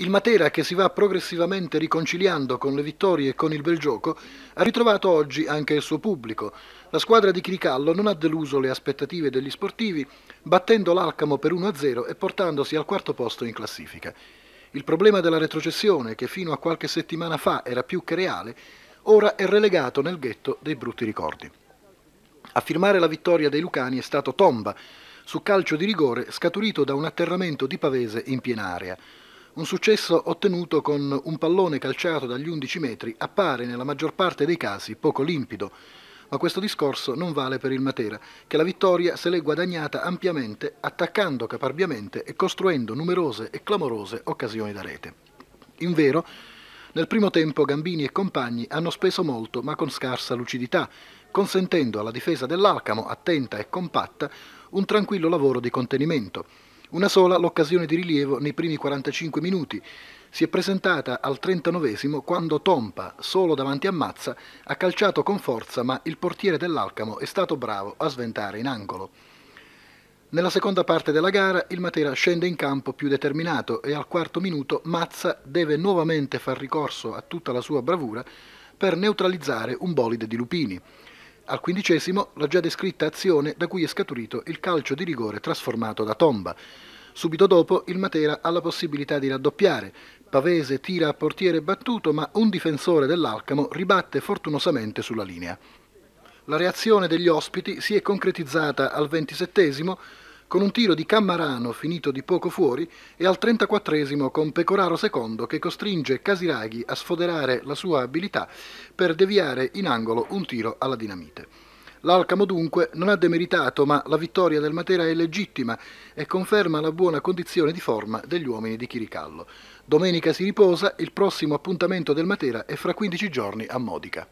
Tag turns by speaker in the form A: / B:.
A: Il Matera, che si va progressivamente riconciliando con le vittorie e con il bel gioco, ha ritrovato oggi anche il suo pubblico. La squadra di Chiricallo non ha deluso le aspettative degli sportivi, battendo l'Alcamo per 1-0 e portandosi al quarto posto in classifica. Il problema della retrocessione, che fino a qualche settimana fa era più che reale, ora è relegato nel ghetto dei brutti ricordi. A firmare la vittoria dei Lucani è stato Tomba, su calcio di rigore scaturito da un atterramento di Pavese in piena area. Un successo ottenuto con un pallone calciato dagli 11 metri appare nella maggior parte dei casi poco limpido, ma questo discorso non vale per il Matera, che la vittoria se l'è guadagnata ampiamente attaccando caparbiamente e costruendo numerose e clamorose occasioni da rete. In vero, nel primo tempo Gambini e compagni hanno speso molto ma con scarsa lucidità, consentendo alla difesa dell'Alcamo, attenta e compatta, un tranquillo lavoro di contenimento, una sola l'occasione di rilievo nei primi 45 minuti. Si è presentata al 39 quando Tompa, solo davanti a Mazza, ha calciato con forza ma il portiere dell'Alcamo è stato bravo a sventare in angolo. Nella seconda parte della gara il Matera scende in campo più determinato e al quarto minuto Mazza deve nuovamente far ricorso a tutta la sua bravura per neutralizzare un bolide di Lupini. Al quindicesimo la già descritta azione da cui è scaturito il calcio di rigore trasformato da tomba. Subito dopo il Matera ha la possibilità di raddoppiare. Pavese tira a portiere battuto ma un difensore dell'Alcamo ribatte fortunosamente sulla linea. La reazione degli ospiti si è concretizzata al ventisettesimo con un tiro di Cammarano finito di poco fuori e al 34 con Pecoraro II che costringe Casiraghi a sfoderare la sua abilità per deviare in angolo un tiro alla dinamite. L'Alcamo dunque non ha demeritato, ma la vittoria del Matera è legittima e conferma la buona condizione di forma degli uomini di Chiricallo. Domenica si riposa, il prossimo appuntamento del Matera è fra 15 giorni a Modica.